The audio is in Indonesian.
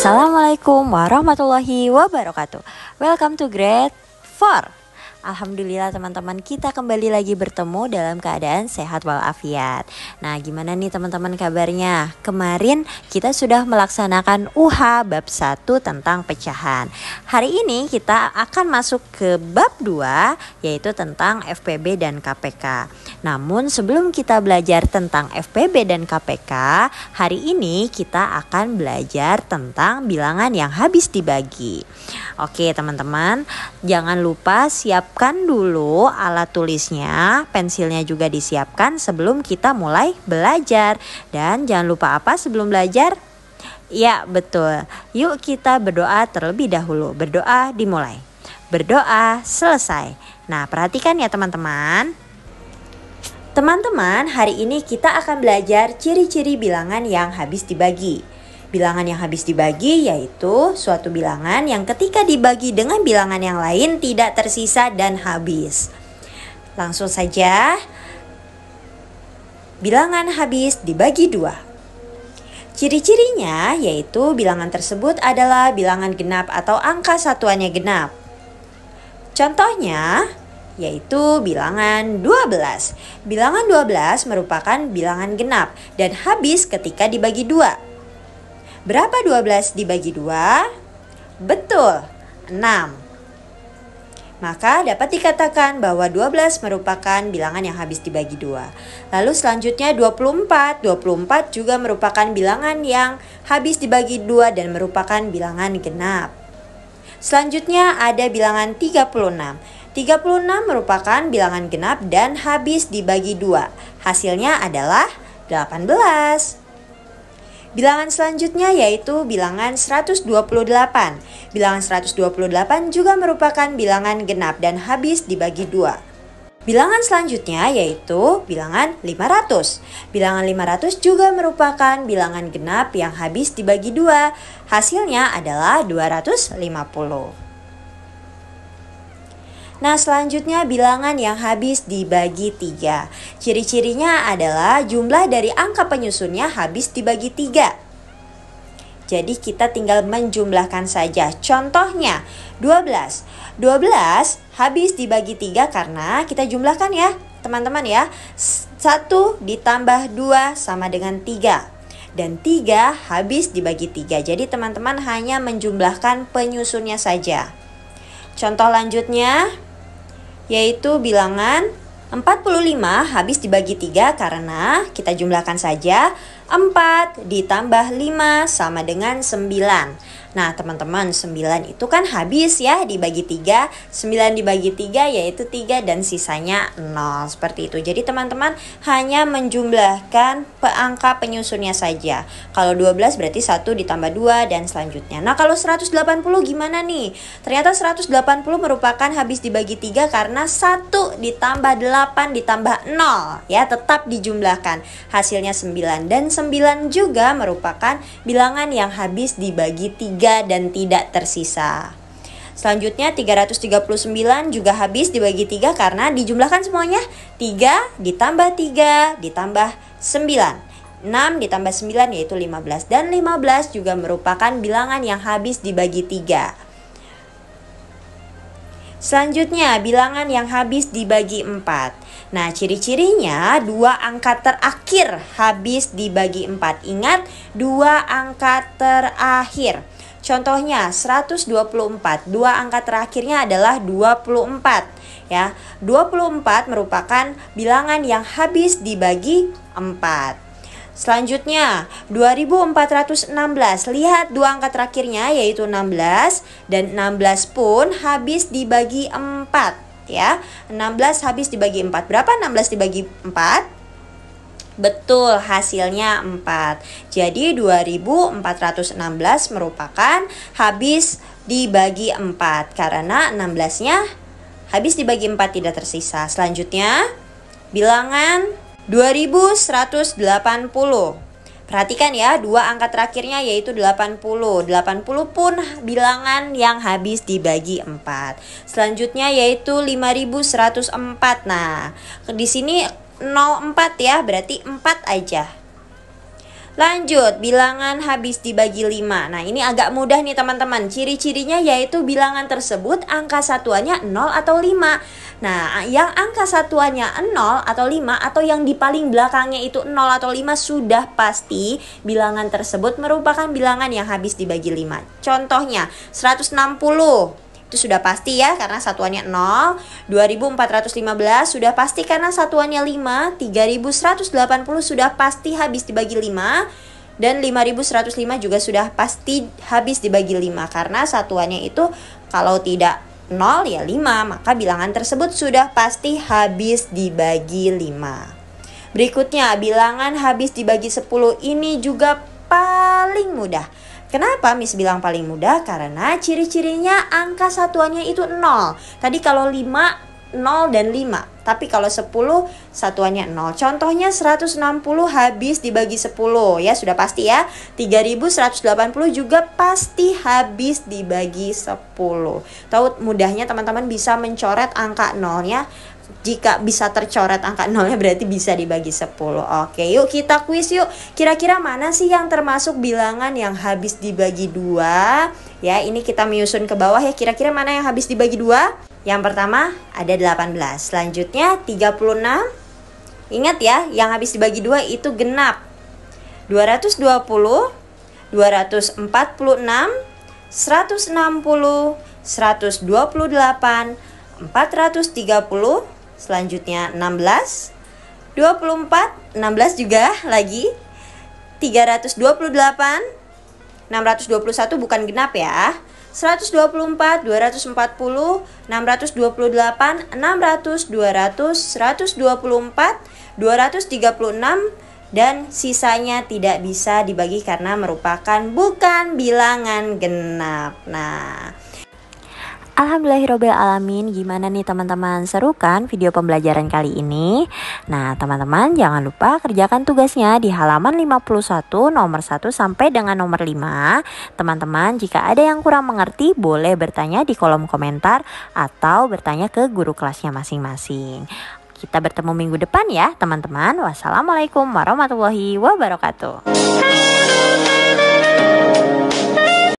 Assalamualaikum warahmatullahi wabarakatuh. Welcome to grade 4. Alhamdulillah teman-teman kita kembali lagi bertemu dalam keadaan sehat walafiat. Nah, gimana nih teman-teman kabarnya? Kemarin kita sudah melaksanakan UHA bab 1 tentang pecahan. Hari ini kita akan masuk ke bab 2 yaitu tentang FPB dan KPK. Namun sebelum kita belajar tentang FPB dan KPK, hari ini kita akan belajar tentang bilangan yang habis dibagi. Oke, teman-teman, jangan lupa siapkan dulu alat tulisnya, pensilnya juga disiapkan sebelum kita mulai belajar. Dan jangan lupa apa sebelum belajar? Ya, betul. Yuk kita berdoa terlebih dahulu. Berdoa dimulai berdoa, selesai. Nah, perhatikan ya, teman-teman. Teman-teman, hari ini kita akan belajar ciri-ciri bilangan yang habis dibagi. Bilangan yang habis dibagi yaitu suatu bilangan yang ketika dibagi dengan bilangan yang lain tidak tersisa dan habis. Langsung saja, bilangan habis dibagi dua. Ciri-cirinya yaitu bilangan tersebut adalah bilangan genap atau angka satuannya genap. Contohnya, yaitu bilangan 12. Bilangan 12 merupakan bilangan genap dan habis ketika dibagi 2. Berapa 12 dibagi 2? Betul, 6 maka dapat dikatakan bahwa 12 merupakan bilangan yang habis dibagi 2. Lalu selanjutnya 24, 24 juga merupakan bilangan yang habis dibagi 2 dan merupakan bilangan genap. Selanjutnya ada bilangan 36. 36 merupakan bilangan genap dan habis dibagi dua. Hasilnya adalah 18. Bilangan selanjutnya yaitu bilangan 128. Bilangan 128 juga merupakan bilangan genap dan habis dibagi dua. Bilangan selanjutnya yaitu bilangan 500. Bilangan 500 juga merupakan bilangan genap yang habis dibagi dua. Hasilnya adalah 250. Nah selanjutnya bilangan yang habis dibagi tiga, Ciri-cirinya adalah jumlah dari angka penyusunnya habis dibagi tiga. jadi kita tinggal menjumlahkan saja. Contohnya 12. 12 habis dibagi 3 karena kita jumlahkan ya, teman-teman ya. 1 ditambah 2 sama dengan 3. Dan 3 habis dibagi 3. Jadi teman-teman hanya menjumlahkan penyusunnya saja. Contoh lanjutnya yaitu bilangan 45 habis dibagi 3 karena kita jumlahkan saja 4 ditambah 5 sama dengan 9. Nah, teman-teman, 9 itu kan habis ya dibagi 3. 9 dibagi 3 yaitu 3 dan sisanya 0. Seperti itu. Jadi, teman-teman hanya menjumlahkan angka penyusunnya saja. Kalau 12 berarti 1 ditambah 2 dan selanjutnya. Nah, kalau 180 gimana nih? Ternyata 180 merupakan habis dibagi 3 karena 1 ditambah 8 ditambah 0 ya tetap dijumlahkan. Hasilnya 9 dan 9 9 juga merupakan bilangan yang habis dibagi 3 dan tidak tersisa. Selanjutnya 339 juga habis dibagi 3 karena dijumlahkan semuanya 3 ditambah 3 ditambah 9. 6 ditambah 9 yaitu 15 dan 15 juga merupakan bilangan yang habis dibagi 3. Selanjutnya, bilangan yang habis dibagi 4. Nah, ciri-cirinya dua angka terakhir habis dibagi 4. Ingat, dua angka terakhir. Contohnya 124. Dua angka terakhirnya adalah 24. Ya, 24 merupakan bilangan yang habis dibagi 4. Selanjutnya, 2416. Lihat dua angka terakhirnya yaitu 16 dan 16 pun habis dibagi 4 ya. 16 habis dibagi 4. Berapa 16 dibagi 4? Betul, hasilnya 4. Jadi 2416 merupakan habis dibagi 4 karena 16-nya habis dibagi 4 tidak tersisa. Selanjutnya, bilangan 2180. Perhatikan ya, dua angka terakhirnya yaitu 80. 80 pun bilangan yang habis dibagi 4. Selanjutnya yaitu 5104. Nah, di sini 04 ya, berarti 4 aja. Lanjut, bilangan habis dibagi 5. Nah, ini agak mudah nih teman-teman. Ciri-cirinya yaitu bilangan tersebut angka satuannya 0 atau 5. Nah, yang angka satuannya 0 atau 5 atau yang di paling belakangnya itu 0 atau 5 sudah pasti bilangan tersebut merupakan bilangan yang habis dibagi 5. Contohnya 160 itu sudah pasti ya karena satuannya 0 2415 sudah pasti karena satuannya 5 3180 sudah pasti habis dibagi 5 dan 5105 juga sudah pasti habis dibagi 5 karena satuannya itu kalau tidak 0 ya 5 maka bilangan tersebut sudah pasti habis dibagi 5 berikutnya bilangan habis dibagi 10 ini juga paling mudah Kenapa Miss bilang paling mudah? Karena ciri-cirinya angka satuannya itu 0. Tadi kalau 5, 0 dan 5. Tapi kalau 10, satuannya 0. Contohnya 160 habis dibagi 10. Ya, sudah pasti ya. 3180 juga pasti habis dibagi 10. Tahu mudahnya teman-teman bisa mencoret angka 0 ya jika bisa tercoret angka nolnya berarti bisa dibagi 10 Oke yuk kita kuis yuk Kira-kira mana sih yang termasuk bilangan yang habis dibagi dua Ya ini kita menyusun ke bawah ya Kira-kira mana yang habis dibagi dua Yang pertama ada 18 Selanjutnya 36 Ingat ya yang habis dibagi dua itu genap 220 246 160 128 430 Selanjutnya 16 24 16 juga lagi 328 621 bukan genap ya 124 240 628 600 200 124 236 dan sisanya tidak bisa dibagi karena merupakan bukan bilangan genap. Nah, Alhamdulillahirrohmanirrohim Gimana nih teman-teman seru kan video pembelajaran kali ini? Nah teman-teman jangan lupa kerjakan tugasnya di halaman 51 nomor 1 sampai dengan nomor 5 Teman-teman jika ada yang kurang mengerti boleh bertanya di kolom komentar Atau bertanya ke guru kelasnya masing-masing kita bertemu minggu depan ya teman-teman. Wassalamualaikum warahmatullahi wabarakatuh.